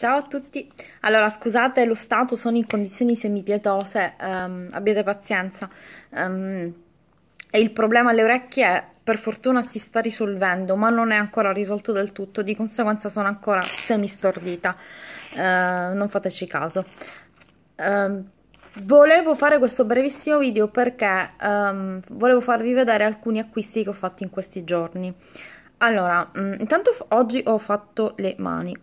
Ciao a tutti, allora scusate lo stato, sono in condizioni semipietose, um, abbiate pazienza. Um, e il problema alle orecchie è, per fortuna si sta risolvendo, ma non è ancora risolto del tutto, di conseguenza sono ancora semistordita, uh, ehm, non fateci caso. Um, volevo fare questo brevissimo video perché volevo farvi vedere alcuni acquisti che ho fatto in questi giorni. Allora, mm, intanto oggi ho fatto le mani,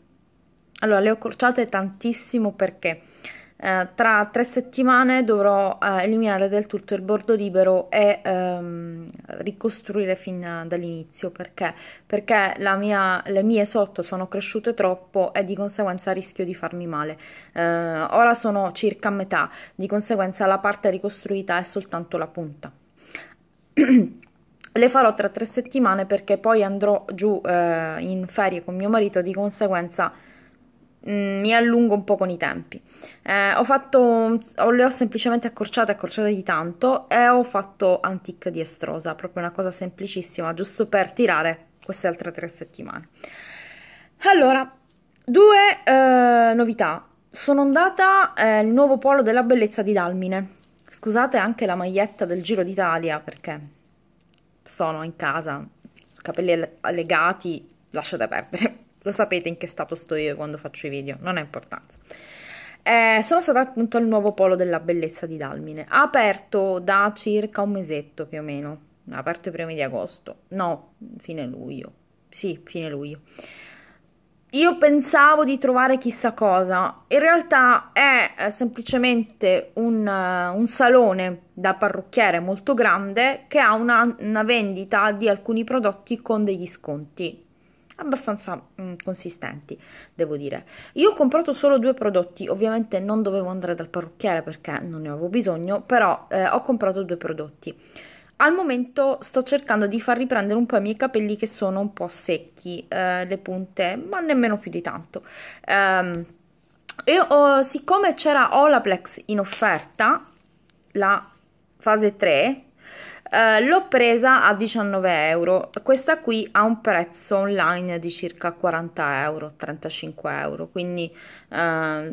allora, le ho accorciate tantissimo perché eh, tra tre settimane dovrò eh, eliminare del tutto il bordo libero e ehm, ricostruire fin dall'inizio perché, perché mia, le mie sotto sono cresciute troppo e di conseguenza rischio di farmi male eh, ora sono circa a metà di conseguenza la parte ricostruita è soltanto la punta le farò tra tre settimane perché poi andrò giù eh, in ferie con mio marito di conseguenza Mm, mi allungo un po' con i tempi. Eh, ho fatto, le ho semplicemente accorciate, accorciate di tanto e ho fatto antique di estrosa, proprio una cosa semplicissima, giusto per tirare queste altre tre settimane. Allora, due eh, novità. Sono andata eh, nuovo polo della bellezza di Dalmine. Scusate anche la maglietta del Giro d'Italia perché sono in casa, capelli allegati, lasciate perdere lo sapete in che stato sto io quando faccio i video, non ha importanza. Eh, sono stata appunto al nuovo polo della bellezza di Dalmine, aperto da circa un mesetto più o meno, aperto i primi di agosto, no, fine luglio, sì, fine luglio. Io pensavo di trovare chissà cosa, in realtà è eh, semplicemente un, eh, un salone da parrucchiere molto grande che ha una, una vendita di alcuni prodotti con degli sconti abbastanza mh, mm, consistenti, devo dire. Io ho comprato solo due prodotti, ovviamente non dovevo andare dal parrucchiere perché non ne avevo bisogno, però eh, ho comprato due prodotti. Al momento sto cercando di far riprendere un po' i miei capelli che sono un po' secchi, eh, le punte, ma nemmeno più di tanto. Um, ehm, e ho, siccome c'era Olaplex in offerta, la fase 3, eh, l'ho presa a 19 euro, questa qui ha un prezzo online di circa 40 euro, 35 euro, quindi uh,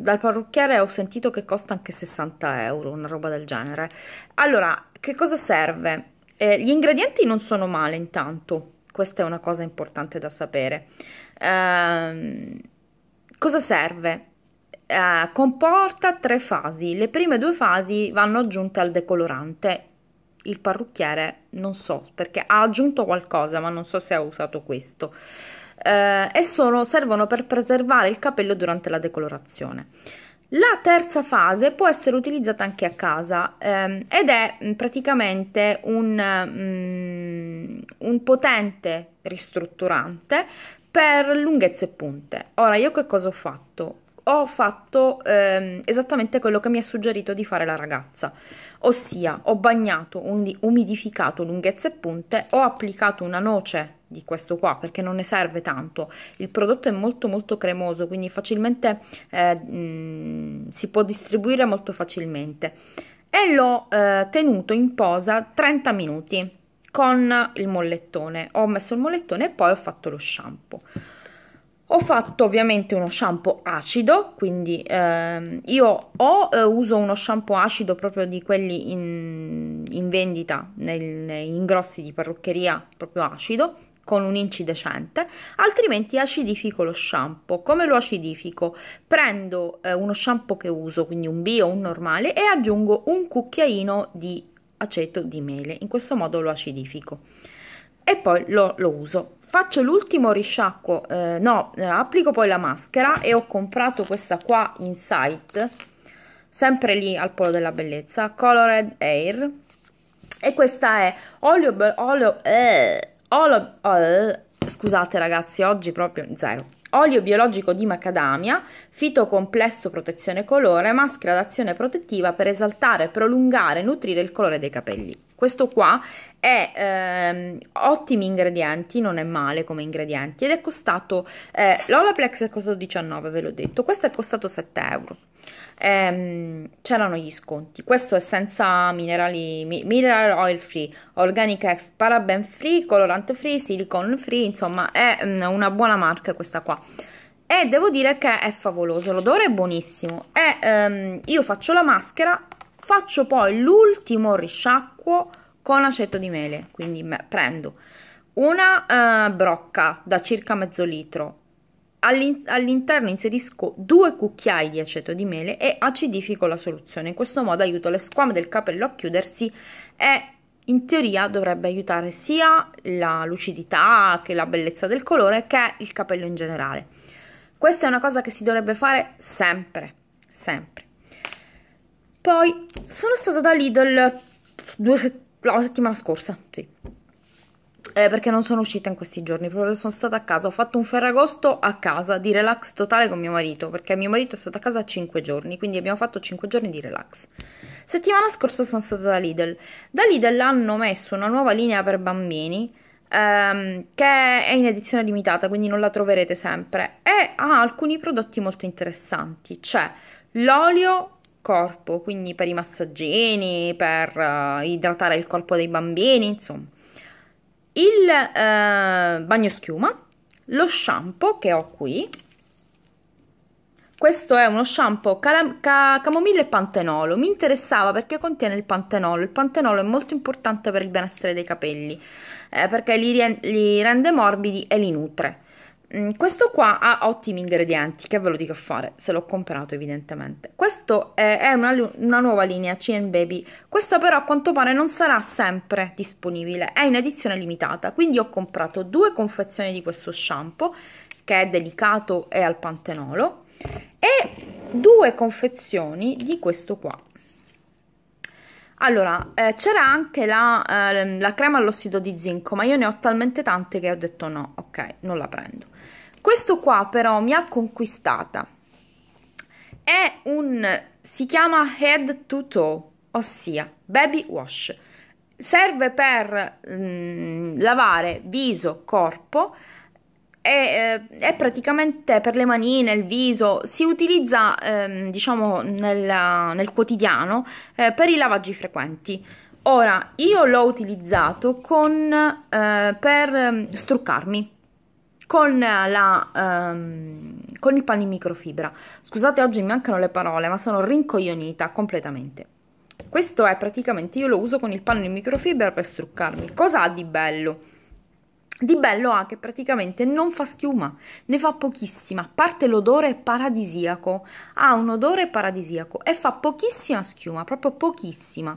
dal parrucchiere ho sentito che costa anche 60 euro, una roba del genere. Allora, che cosa serve? Eh, gli ingredienti non sono male intanto, questa è una cosa importante da sapere. Uh, cosa serve? Eh, comporta tre fasi, le prime due fasi vanno aggiunte al decolorante il parrucchiere non so perché ha aggiunto qualcosa ma non so se ha usato questo eh, e sono, servono per preservare il capello durante la decolorazione la terza fase può essere utilizzata anche a casa ehm, ed è mm, praticamente un, um, un potente ristrutturante per lunghezze e punte. Ora, io che cosa ho fatto? ho fatto ehm, esattamente quello che mi ha suggerito di fare la ragazza, ossia ho bagnato, umidificato lunghezze e punte, ho applicato una noce di questo qua perché non ne serve tanto, il prodotto è molto molto cremoso quindi facilmente eh, mh, si può distribuire molto facilmente e l'ho eh, tenuto in posa 30 minuti con il mollettone, ho messo il mollettone e poi ho fatto lo shampoo ho fatto ovviamente uno shampoo acido, quindi ehm, io o eh, uso uno shampoo acido proprio di quelli in, in vendita nel, in grossi di parruccheria, proprio acido, con un incidecente, altrimenti acidifico lo shampoo. Come lo acidifico? Prendo eh, uno shampoo che uso, quindi un bio, un normale, e aggiungo un cucchiaino di aceto di mele. In questo modo lo acidifico e poi lo, lo uso faccio l'ultimo risciacquo eh, no eh, applico poi la maschera e ho comprato questa qua in sight sempre lì al polo della bellezza colored air e questa è olio olio eh, olio eh, scusate ragazzi oggi proprio zero olio biologico di macadamia, fito complesso protezione colore, maschera d'azione protettiva per esaltare, prolungare e nutrire il colore dei capelli. Questo qua è ehm, ottimi ingredienti, non è male come ingredienti ed è costato, eh, l'Olaplex è costato 19 ve l'ho detto, questo è costato 7 euro. Ehm, c'erano gli sconti questo è senza minerali mi, mineral oil free organic ex paraben free colorant free silicone free insomma è mh, mm, una buona marca questa qua e devo dire che è favoloso l'odore è buonissimo e ehm, io faccio la maschera faccio poi l'ultimo risciacquo con aceto di mele, quindi me- prendo una uh, brocca da circa mezzo litro, All'in- all'interno inserisco due cucchiai di aceto di mele e acidifico la soluzione, in questo modo aiuto le squame del capello a chiudersi e in teoria dovrebbe aiutare sia la lucidità che la bellezza del colore che il capello in generale. Questa è una cosa che si dovrebbe fare sempre, sempre. Poi sono stata da Lidl due, settimane la settimana scorsa, sì. Eh, perché non sono uscita in questi giorni, proprio sono stata a casa, ho fatto un ferragosto a casa di relax totale con mio marito, perché mio marito è stato a casa 5 giorni, quindi abbiamo fatto 5 giorni di relax. Settimana scorsa sono stata da Lidl. Da Lidl hanno messo una nuova linea per bambini ehm, che è in edizione limitata, quindi non la troverete sempre e ha alcuni prodotti molto interessanti. C'è cioè l'olio corpo, quindi per i massaggini, per uh, idratare il corpo dei bambini, insomma. Il uh, bagno schiuma, lo shampoo che ho qui, questo è uno shampoo ca camomilla e pantenolo. Mi interessava perché contiene il pantenolo. Il pantenolo è molto importante per il benessere dei capelli eh, perché li, li, rende morbidi e li nutre. Mm, questo qua ha ottimi ingredienti, che ve lo dico a fare, se l'ho comprato evidentemente. Questo è, una, una nuova linea CN Baby, questa però a quanto pare non sarà sempre disponibile, è in edizione limitata, quindi ho comprato due confezioni di questo shampoo, che è delicato e al pantenolo, e due confezioni di questo qua, allora, eh, c'era anche la, eh, la crema all'ossido di zinco, ma io ne ho talmente tante che ho detto no, ok, non la prendo. Questo qua però mi ha conquistata. È un... si chiama head to toe, ossia baby wash. Serve per mh, mm, lavare viso, corpo, è, eh, è, praticamente per le manine, il viso, si utilizza ehm, diciamo nel, nel quotidiano eh, per i lavaggi frequenti. Ora, io l'ho utilizzato con, eh, per ehm, struccarmi con, la, ehm, con il panni microfibra. Scusate, oggi mi mancano le parole, ma sono rincoglionita completamente. Questo è praticamente, io lo uso con il panno in microfibra per struccarmi. Cosa ha di bello? Di bello ha che praticamente non fa schiuma, ne fa pochissima, a parte l'odore paradisiaco, ha un odore paradisiaco e fa pochissima schiuma, proprio pochissima.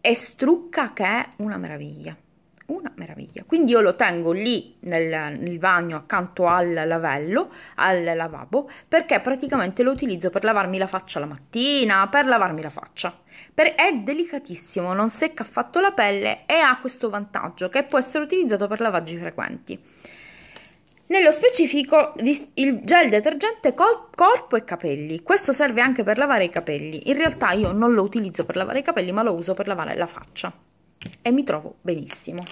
E strucca che è una meraviglia una meraviglia quindi io lo tengo lì nel, nel, bagno accanto al lavello al lavabo perché praticamente lo utilizzo per lavarmi la faccia la mattina per lavarmi la faccia per, è delicatissimo non secca affatto la pelle e ha questo vantaggio che può essere utilizzato per lavaggi frequenti nello specifico il gel detergente col corpo e capelli, questo serve anche per lavare i capelli, in realtà io non lo utilizzo per lavare i capelli ma lo uso per lavare la faccia e mi trovo benissimo.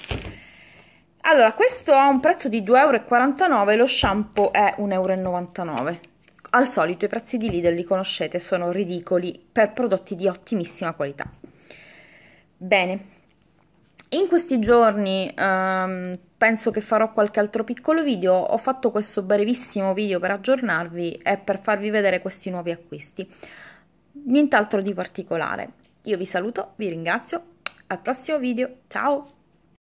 Allora, questo ha un prezzo di 2,49 euro, lo shampoo è 1,99 euro. Al solito i prezzi di Lidl li conoscete, sono ridicoli per prodotti di ottimissima qualità. Bene, in questi giorni um, penso che farò qualche altro piccolo video, ho fatto questo brevissimo video per aggiornarvi e per farvi vedere questi nuovi acquisti. Nient'altro di particolare. Io vi saluto, vi ringrazio al prossimo video, ciao!